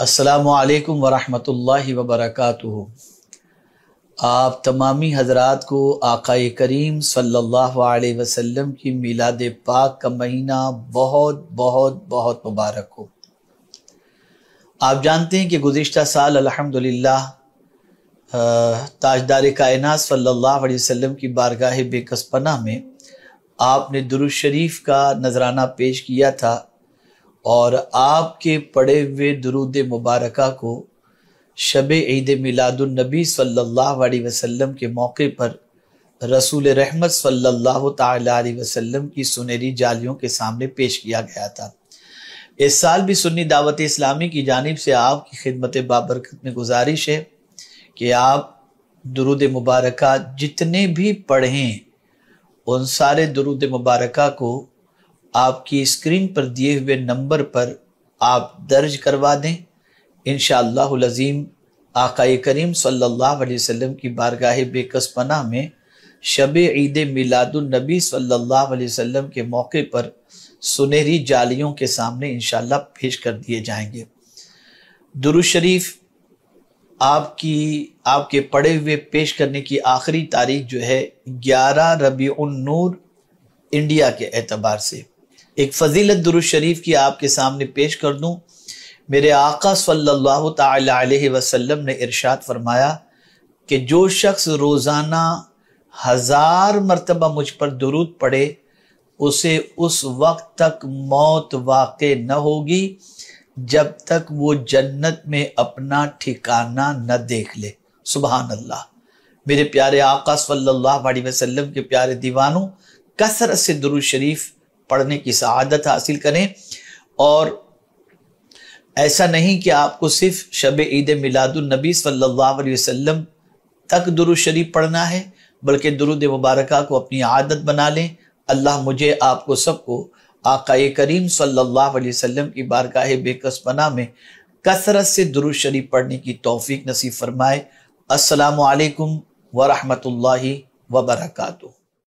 असलकम वरम् वबरक आप तमामी हजरात को आकाए करीम सल्लल्लाहु अलैहि वसल्लम की मिलाद पाक का महीना बहुत बहुत बहुत मुबारक हो आप जानते हैं कि गुज्त साल अल्हम्दुलिल्लाह ताजदार कायनात सल्लल्लाहु अलैहि वसल्लम की बारगाह बेकसपना में आपने दुरुद शरीफ का नजराना पेश किया था और आपके पढ़े हुए दरूद मुबारक को शब ईद मिलादुलनबी सल्ला वसलम के मौके पर रसूल रहमत सल्ला अलैहि की सुनहरी जालियों के सामने पेश किया गया था इस साल भी सुन्नी दावत इस्लामी की जानब से आपकी खिदमत बाबरकत में गुजारिश है कि आप दरुद मुबारक जितने भी पढ़ें उन सारे दरुद मुबारक को आपकी स्क्रीन पर दिए हुए नंबर पर आप दर्ज करवा दें इन शजीम आकाई करीम सल्लल्लाहु अलैहि वसल्लम की बारगाह बेकसपना में शब ईद मिलादुलनबी सल्लल्लाहु अलैहि वसल्लम के मौके पर सुनहरी जालियों के सामने इन पेश कर दिए जाएंगे दुरुशरीफ आपकी आपके पढ़े हुए पेश करने की आखिरी तारीख जो है ग्यारह रबी नूर इंडिया के एतबार से एक फजीलत दुरुज शरीफ की आपके सामने पेश कर दूं मेरे आका सल्लल्लाहु अलैहि वसल्लम ने इरशाद फरमाया कि जो शख्स रोज़ाना हज़ार मरतबा मुझ पर दुरुद पड़े उसे उस वक्त तक मौत वाक़ न होगी जब तक वो जन्नत में अपना ठिकाना न देख ले सुबहान अल्लाह मेरे प्यारे आका सल्लल्लाहु अलैहि वसल्लम के प्यारे दीवानों कसरत से दुरुज शरीफ़ पढ़ने की शहादत हासिल करें और ऐसा नहीं कि आपको सिर्फ शब ईद मिलादुलनबी सल्ला वसम तक दुरुद शरीफ पढ़ना है बल्कि दुरुद मुबारक को अपनी आदत बना लें अल्लाह मुझे आपको सबको आकाए करीम सल्ला वसम की बारगाह बेकस पना में कसरत से दुरुद शरीफ पढ़ने की तोफ़ी नसीब फरमाए असलकम वरहमल वबरकू